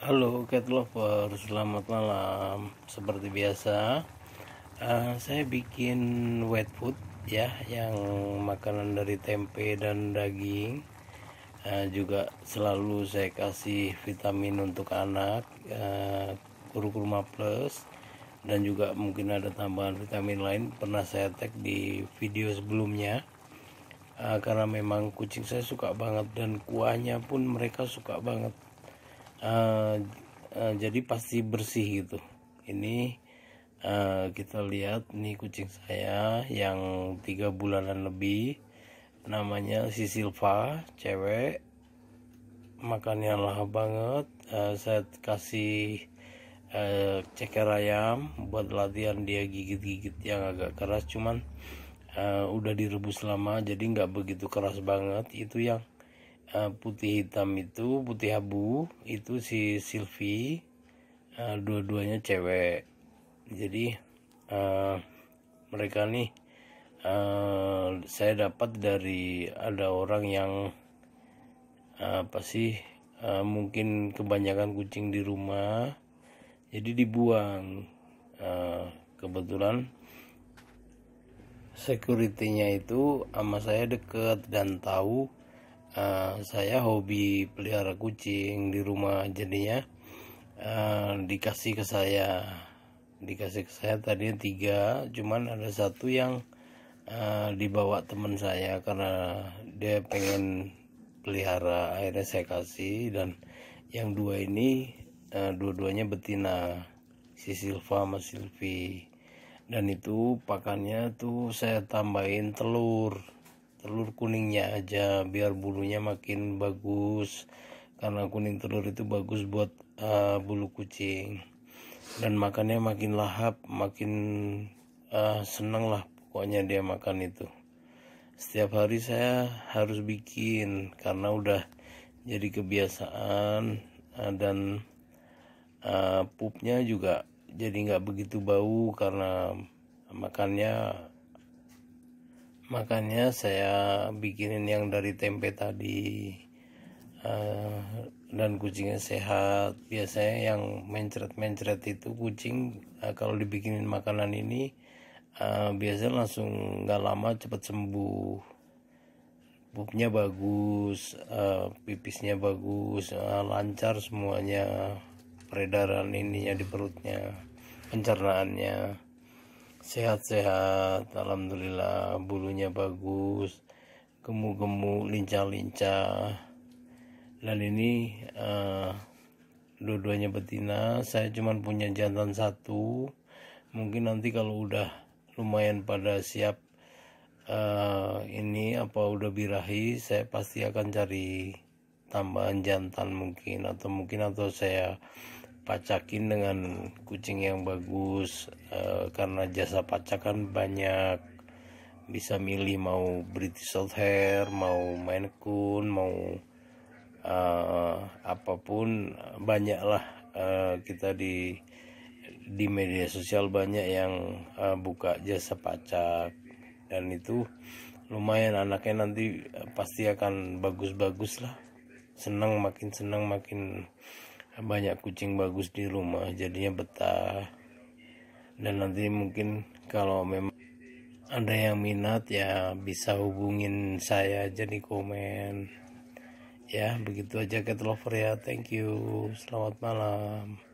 Halo cat lover, selamat malam. Seperti biasa, uh, saya bikin wet food ya, yang makanan dari tempe dan daging. Uh, juga selalu saya kasih vitamin untuk anak, uh, kurma plus, dan juga mungkin ada tambahan vitamin lain. Pernah saya tag di video sebelumnya. Uh, karena memang kucing saya suka banget dan kuahnya pun mereka suka banget uh, jadi pasti bersih gitu ini uh, kita lihat nih kucing saya yang tiga bulanan lebih namanya si Silva cewek makannya lah banget uh, saya kasih uh, ceker ayam buat latihan dia gigit-gigit yang agak keras cuman uh, udah direbus lama jadi nggak begitu keras banget itu yang Eh, putih hitam itu putih abu itu si Silvi uh, eh, dua-duanya cewek jadi uh, mereka nih uh, saya dapat dari ada orang yang uh, apa sih uh, mungkin kebanyakan kucing di rumah jadi dibuang uh, kebetulan securitynya itu sama saya deket dan tahu uh, saya hobi pelihara kucing di rumah jadinya uh, dikasih ke saya dikasih ke saya tadi tiga cuman ada satu yang uh, dibawa teman saya karena dia pengen pelihara akhirnya saya kasih dan yang dua ini uh, dua-duanya betina si Silva sama Silvi dan itu pakannya tuh saya tambahin telur telur kuningnya aja biar bulunya makin bagus karena kuning telur itu bagus buat uh, bulu kucing dan makannya makin lahap makin uh, seneng lah pokoknya dia makan itu setiap hari saya harus bikin karena udah jadi kebiasaan uh, dan uh, pupnya juga jadi nggak begitu bau karena makannya makanya saya bikinin yang dari tempe tadi uh, dan kucingnya sehat biasanya yang mencret-mencret itu kucing uh, kalau dibikinin makanan ini uh, biasanya langsung nggak lama cepat sembuh pupnya bagus uh, pipisnya bagus uh, lancar semuanya peredaran ininya di perutnya pencernaannya sehat-sehat alhamdulillah bulunya bagus gemuk-gemuk lincah-lincah dan ini uh, dua-duanya betina saya cuman punya jantan satu mungkin nanti kalau udah lumayan pada siap uh, ini apa udah birahi saya pasti akan cari tambahan jantan mungkin atau mungkin atau saya pacakin dengan kucing yang bagus uh, karena jasa pacakan banyak bisa milih mau British Shorthair, mau Maine Coon, mau uh, apapun banyaklah uh, kita di di media sosial banyak yang uh, buka jasa pacak dan itu lumayan anaknya nanti pasti akan bagus-bagus lah senang makin senang makin banyak kucing bagus di rumah jadinya betah dan nanti mungkin kalau memang ada yang minat ya bisa hubungin saya aja di komen ya begitu aja cat lover ya thank you selamat malam